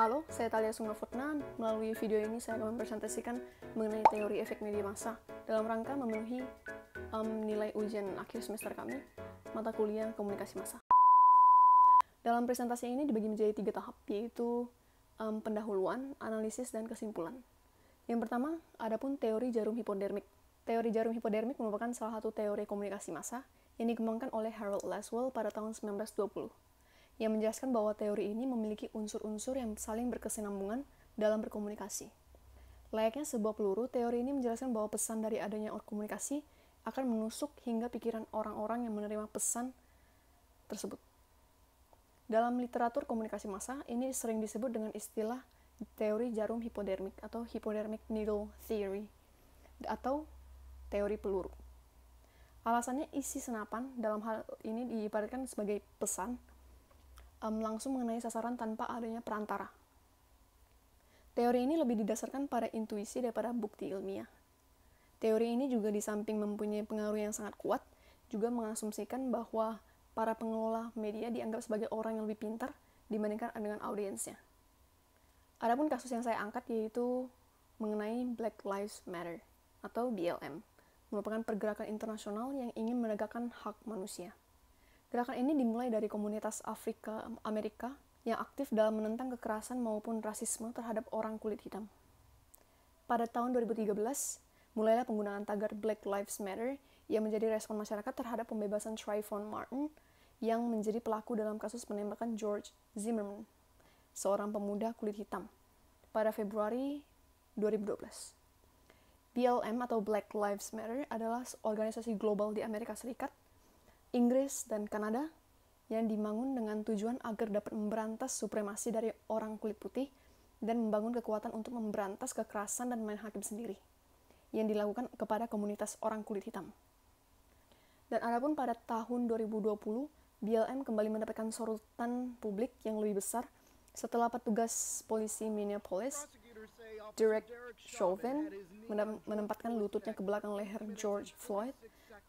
Halo, saya Talia Sungafutna. Melalui video ini saya akan mempresentasikan mengenai teori efek media massa dalam rangka memenuhi um, nilai ujian akhir semester kami, mata kuliah komunikasi massa. Dalam presentasi ini dibagi menjadi tiga tahap, yaitu um, pendahuluan, analisis, dan kesimpulan. Yang pertama, adapun teori jarum hipodermik. Teori jarum hipodermik merupakan salah satu teori komunikasi massa yang dikembangkan oleh Harold Laswell pada tahun 1920 yang menjelaskan bahwa teori ini memiliki unsur-unsur yang saling berkesinambungan dalam berkomunikasi. Layaknya sebuah peluru, teori ini menjelaskan bahwa pesan dari adanya komunikasi akan menusuk hingga pikiran orang-orang yang menerima pesan tersebut. Dalam literatur komunikasi massa, ini sering disebut dengan istilah teori jarum hipodermik atau hipodermic needle theory atau teori peluru. Alasannya isi senapan dalam hal ini diibaratkan sebagai pesan um, langsung mengenai sasaran tanpa adanya perantara. Teori ini lebih didasarkan pada intuisi daripada bukti ilmiah. Teori ini juga di samping mempunyai pengaruh yang sangat kuat, juga mengasumsikan bahwa para pengelola media dianggap sebagai orang yang lebih pintar dibandingkan dengan audiensnya. Adapun kasus yang saya angkat yaitu mengenai Black Lives Matter atau BLM, merupakan pergerakan internasional yang ingin menegakkan hak manusia. Gerakan ini dimulai dari komunitas Afrika Amerika yang aktif dalam menentang kekerasan maupun rasisme terhadap orang kulit hitam. Pada tahun 2013, mulailah penggunaan tagar Black Lives Matter yang menjadi respon masyarakat terhadap pembebasan Trayvon Martin yang menjadi pelaku dalam kasus penembakan George Zimmerman, seorang pemuda kulit hitam, pada Februari 2012. BLM atau Black Lives Matter adalah organisasi global di Amerika Serikat Inggris dan Kanada yang dibangun dengan tujuan agar dapat memberantas supremasi dari orang kulit putih dan membangun kekuatan untuk memberantas kekerasan dan main hakim sendiri yang dilakukan kepada komunitas orang kulit hitam. Dan adapun pada tahun 2020, BLM kembali mendapatkan sorotan publik yang lebih besar setelah petugas polisi Minneapolis, Derek Chauvin, menempatkan lututnya ke belakang leher George Floyd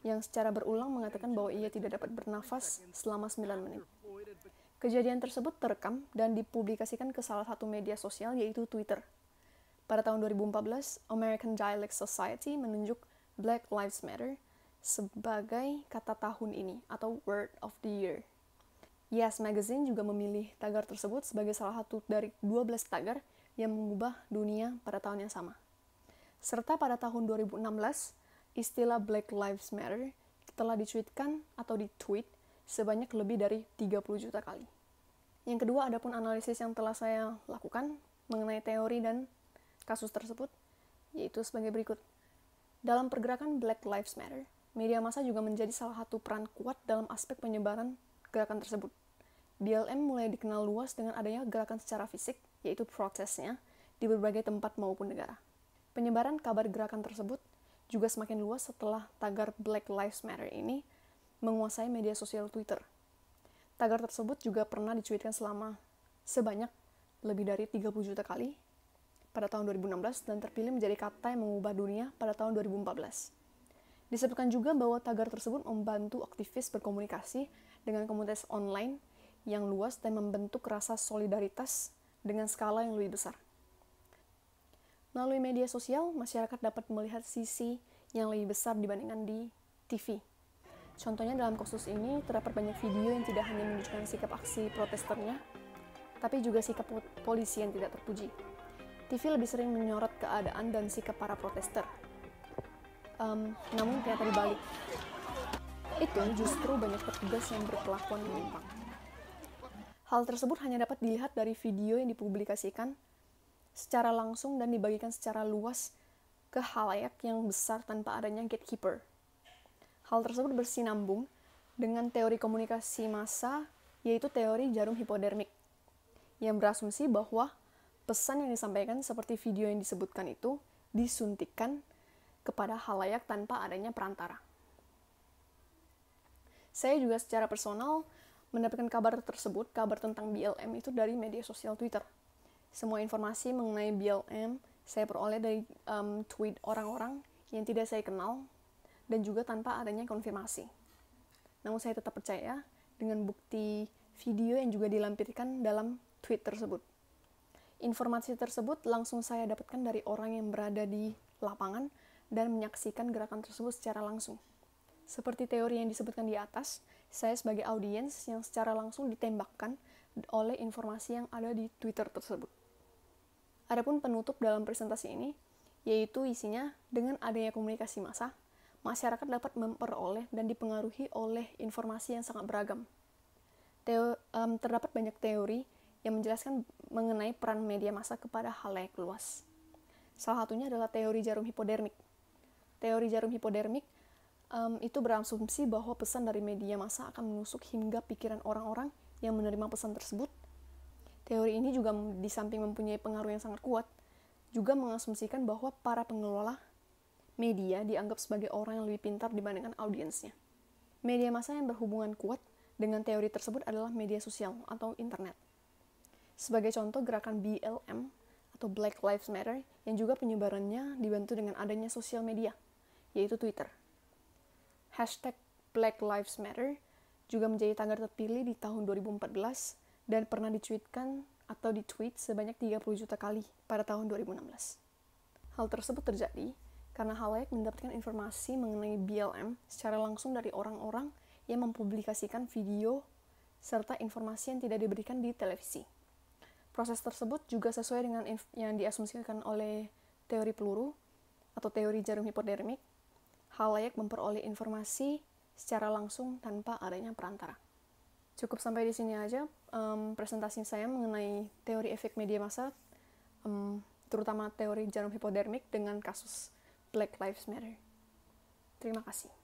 yang secara berulang mengatakan bahwa ia tidak dapat bernafas selama 9 menit. Kejadian tersebut terekam dan dipublikasikan ke salah satu media sosial yaitu Twitter. Pada tahun 2014, American Dialect Society menunjuk Black Lives Matter sebagai kata tahun ini atau Word of the Year. Yes Magazine juga memilih tagar tersebut sebagai salah satu dari 12 tagar yang mengubah dunia pada tahun yang sama. Serta pada tahun 2016, istilah Black Lives Matter telah dicuitkan atau ditweet sebanyak lebih dari 30 juta kali. Yang kedua, ada pun analisis yang telah saya lakukan mengenai teori dan kasus tersebut, yaitu sebagai berikut. Dalam pergerakan Black Lives Matter, media massa juga menjadi salah satu peran kuat dalam aspek penyebaran gerakan tersebut. BLM mulai dikenal luas dengan adanya gerakan secara fisik, yaitu protesnya, di berbagai tempat maupun negara. Penyebaran kabar gerakan tersebut juga semakin luas setelah tagar Black Lives Matter ini menguasai media sosial Twitter. Tagar tersebut juga pernah dicuitkan selama sebanyak lebih dari 30 juta kali pada tahun 2016 dan terpilih menjadi kata yang mengubah dunia pada tahun 2014. Disebutkan juga bahwa tagar tersebut membantu aktivis berkomunikasi dengan komunitas online yang luas dan membentuk rasa solidaritas dengan skala yang lebih besar. Melalui media sosial, masyarakat dapat melihat sisi yang lebih besar dibandingkan di TV. Contohnya dalam kasus ini terdapat banyak video yang tidak hanya menunjukkan sikap aksi protesternya, tapi juga sikap polisi yang tidak terpuji. TV lebih sering menyorot keadaan dan sikap para protester. Um, namun ternyata dibalik, itu justru banyak petugas yang berkelakuan menyimpang. Hal tersebut hanya dapat dilihat dari video yang dipublikasikan secara langsung dan dibagikan secara luas ke halayak yang besar tanpa adanya gatekeeper. Hal tersebut bersinambung dengan teori komunikasi massa, yaitu teori jarum hipodermik, yang berasumsi bahwa pesan yang disampaikan seperti video yang disebutkan itu disuntikan kepada halayak tanpa adanya perantara. Saya juga secara personal mendapatkan kabar tersebut, kabar tentang BLM itu dari media sosial Twitter. Semua informasi mengenai BLM saya peroleh dari um, tweet orang-orang yang tidak saya kenal dan juga tanpa adanya konfirmasi. Namun saya tetap percaya dengan bukti video yang juga dilampirkan dalam tweet tersebut. Informasi tersebut langsung saya dapatkan dari orang yang berada di lapangan dan menyaksikan gerakan tersebut secara langsung. Seperti teori yang disebutkan di atas, saya sebagai audiens yang secara langsung ditembakkan oleh informasi yang ada di Twitter tersebut. Adapun penutup dalam presentasi ini yaitu isinya dengan adanya komunikasi massa, masyarakat dapat memperoleh dan dipengaruhi oleh informasi yang sangat beragam. Teo, um, terdapat banyak teori yang menjelaskan mengenai peran media massa kepada hal yang luas. Salah satunya adalah teori jarum hipodermik. Teori jarum hipodermik um, itu berasumsi bahwa pesan dari media massa akan menusuk hingga pikiran orang-orang yang menerima pesan tersebut Teori ini juga di samping mempunyai pengaruh yang sangat kuat, juga mengasumsikan bahwa para pengelola media dianggap sebagai orang yang lebih pintar dibandingkan audiensnya. Media massa yang berhubungan kuat dengan teori tersebut adalah media sosial atau internet. Sebagai contoh gerakan BLM atau Black Lives Matter yang juga penyebarannya dibantu dengan adanya sosial media, yaitu Twitter. Hashtag Black Lives Matter juga menjadi tagar terpilih di tahun 2014 dan pernah dicuitkan atau ditweet sebanyak 30 juta kali pada tahun 2016. Hal tersebut terjadi karena Halayak mendapatkan informasi mengenai BLM secara langsung dari orang-orang yang mempublikasikan video serta informasi yang tidak diberikan di televisi. Proses tersebut juga sesuai dengan yang diasumsikan oleh teori peluru atau teori jarum hipodermik. Halayak memperoleh informasi secara langsung tanpa adanya perantara cukup sampai di sini aja um, presentasi saya mengenai teori efek media massa, um, terutama teori jarum hipodermik dengan kasus Black Lives Matter. Terima kasih.